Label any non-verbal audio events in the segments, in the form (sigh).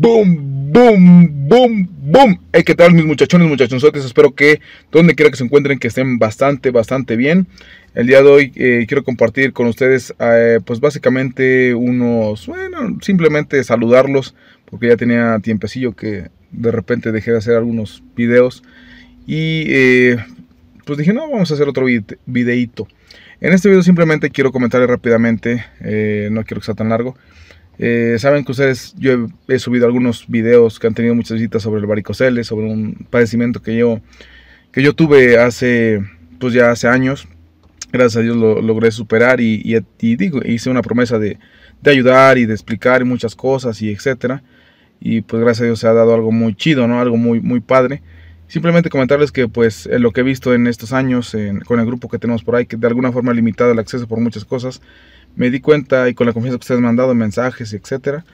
Boom, boom, boom, boom. Hey, ¿qué tal mis muchachones, muchachonzotes? Espero que donde quiera que se encuentren, que estén bastante, bastante bien. El día de hoy eh, quiero compartir con ustedes, eh, pues básicamente unos, bueno, simplemente saludarlos, porque ya tenía tiempecillo que de repente dejé de hacer algunos videos. Y eh, pues dije, no, vamos a hacer otro videito. En este video simplemente quiero comentarles rápidamente, no quiero que sea tan largo. Eh, saben que ustedes, yo he, subido algunos videos que han tenido muchas visitas sobre el varicocele, sobre un padecimiento que yo, que yo tuve hace, pues ya hace años. Gracias a Dios lo logré superar y, digo, hice una promesa de, ayudar y de explicar muchas cosas y etcétera. Y pues gracias a Dios se ha dado algo muy chido, ¿no? Algo muy, muy padre. Simplemente comentarles que pues lo que he visto en estos años con el grupo que tenemos por ahí, que de alguna forma ha limitado el acceso por muchas cosas, me di cuenta y con la confianza que ustedes me han dado, mensajes, etcétera,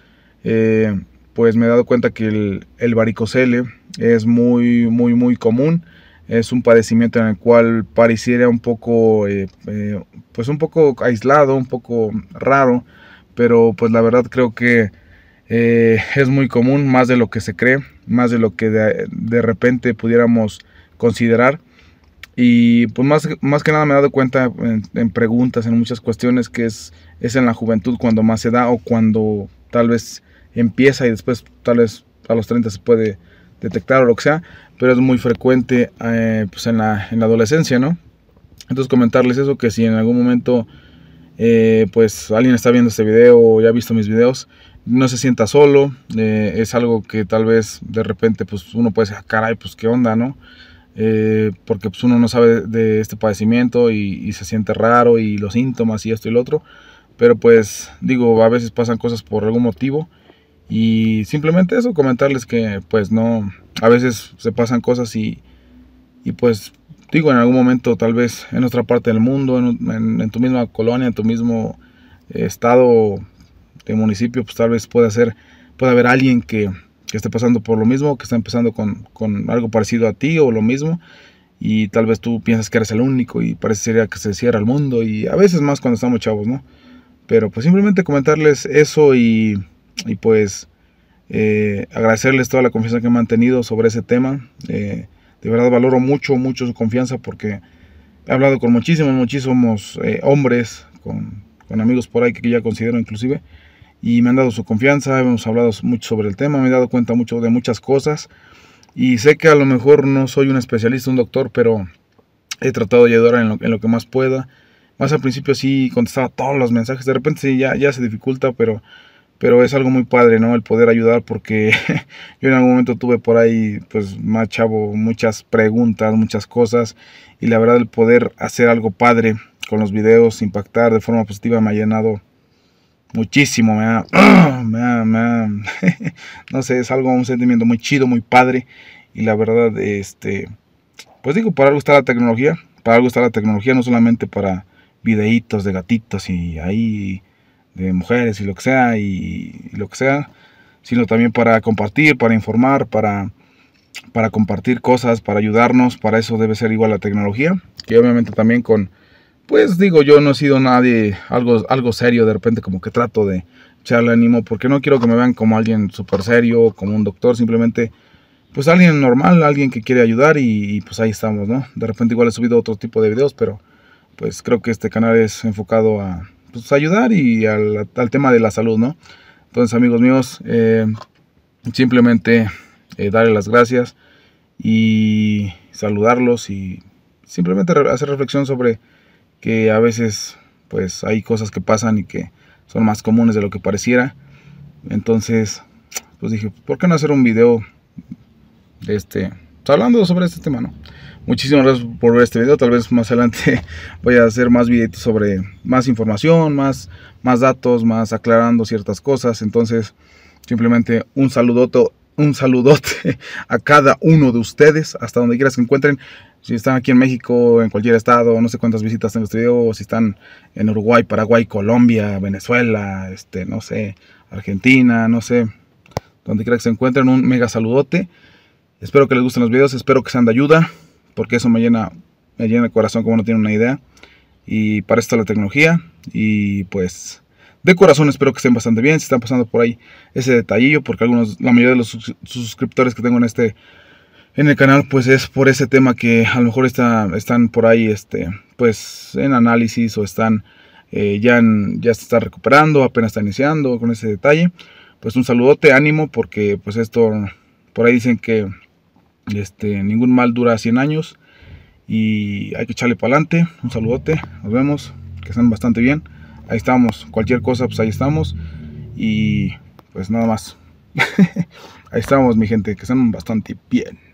eh, pues me he dado cuenta que el, el, varicocele es muy, muy, muy común. Es un padecimiento en el cual pareciera un poco, eh, eh, pues un poco aislado, un poco raro, pero pues la verdad creo que es muy común, más de lo que se cree, más de lo que de repente pudiéramos considerar. Y pues más, más que nada me he dado cuenta en, preguntas, en muchas cuestiones, que es, es en la juventud cuando más se da o cuando tal vez empieza y después tal vez a los 30 se puede detectar o lo que sea, pero es muy frecuente eh, pues en, la, en la adolescencia, ¿no? Entonces comentarles eso, que si en algún momento eh, pues alguien está viendo este video o ya ha visto mis videos, no se sienta solo, eh, es algo que tal vez de repente pues uno puede decir, ah, caray, pues qué onda, ¿no? Eh, porque pues, uno no sabe de este padecimiento y, se siente raro y los síntomas y esto y lo otro. Pero pues digo, a veces pasan cosas por algún motivo y simplemente eso, comentarles que pues no, a veces se pasan cosas y, pues digo, en algún momento tal vez en otra parte del mundo, en, tu misma colonia, en tu mismo eh, estado de municipio, pues tal vez puede ser, puede haber alguien que, que esté pasando por lo mismo, que está empezando con, algo parecido a ti o lo mismo. Y tal vez tú piensas que eres el único y parece parecería que se cierra el mundo. Y a veces más cuando estamos chavos, ¿no? Pero pues simplemente comentarles eso y, pues eh, agradecerles toda la confianza que han mantenido sobre ese tema. Eh, de verdad valoro mucho, mucho su confianza porque he hablado con muchísimos, muchísimos eh, hombres, con, con amigos por ahí que ya considero inclusive y me han dado su confianza, hemos hablado mucho sobre el tema, me he dado cuenta mucho de muchas cosas y sé que a lo mejor no soy un especialista, un doctor, pero he tratado de ayudar en lo, en lo que más pueda. Más al principio sí contestaba todos los mensajes, de repente sí, ya, ya se dificulta, pero, pero es algo muy padre, ¿no? El poder ayudar porque (laughs) yo en algún momento tuve por ahí, pues más chavo, muchas preguntas, muchas cosas y la verdad el poder hacer algo padre con los videos, impactar de forma positiva me ha llenado muchísimo, me ha, (clears throat) me (laughs) no sé, es algo, un sentimiento muy chido, muy padre y la verdad, este, pues digo, para algo está la tecnología, para algo está la tecnología, no solamente para videitos de gatitos y ahí de mujeres y lo que sea y, lo que sea, sino también para compartir, para informar, para para compartir cosas, para ayudarnos, para eso debe ser igual la tecnología, que obviamente también con pues digo, yo no he sido nadie, algo, algo serio, de repente como que trato de echarle ánimo, porque no quiero que me vean como alguien súper serio, como un doctor, simplemente pues alguien normal, alguien que quiere ayudar y, pues ahí estamos, ¿no? De repente igual he subido otro tipo de videos, pero pues creo que este canal es enfocado a pues, ayudar y al, tema de la salud, ¿no? Entonces amigos míos, eh, simplemente eh, darle las gracias y saludarlos y simplemente hacer reflexión sobre que a veces pues hay cosas que pasan y que son más comunes de lo que pareciera. Entonces, pues dije, ¿por qué no hacer un video este, pues, hablando sobre este tema, no? Muchísimas gracias por ver este video. Tal vez más adelante (laughs) voy a hacer más videos sobre más información, más, más datos, más aclarando ciertas cosas. Entonces, simplemente un saludoto, un saludote (laughs) a cada uno de ustedes, hasta donde quieras que encuentren. Si están aquí en México, en cualquier estado, no sé cuántas visitas tengo este video, si están en Uruguay, Paraguay, Colombia, Venezuela, este, no sé, Argentina, no sé, donde quiera que se encuentren, un mega saludote. Espero que les gusten los videos, espero que sean de ayuda, porque eso me llena, me llena el corazón como no tiene una idea. Y para esto la tecnología, y pues... De corazón espero que estén bastante bien, si están pasando por ahí ese detallillo, porque algunos, la mayoría de los suscriptores que tengo en este en el canal pues es por ese tema que a lo mejor están por ahí este, pues en análisis o están eh, ya, ya se está recuperando, apenas está iniciando con ese detalle. Pues un saludote, ánimo, porque pues esto, por ahí dicen que este, ningún mal dura 100 años y hay que echarle para adelante. Un saludote, nos vemos, que están bastante bien. Ahí estamos, cualquier cosa, pues ahí estamos. Y pues nada más. (laughs) ahí estamos, mi gente, que están bastante bien.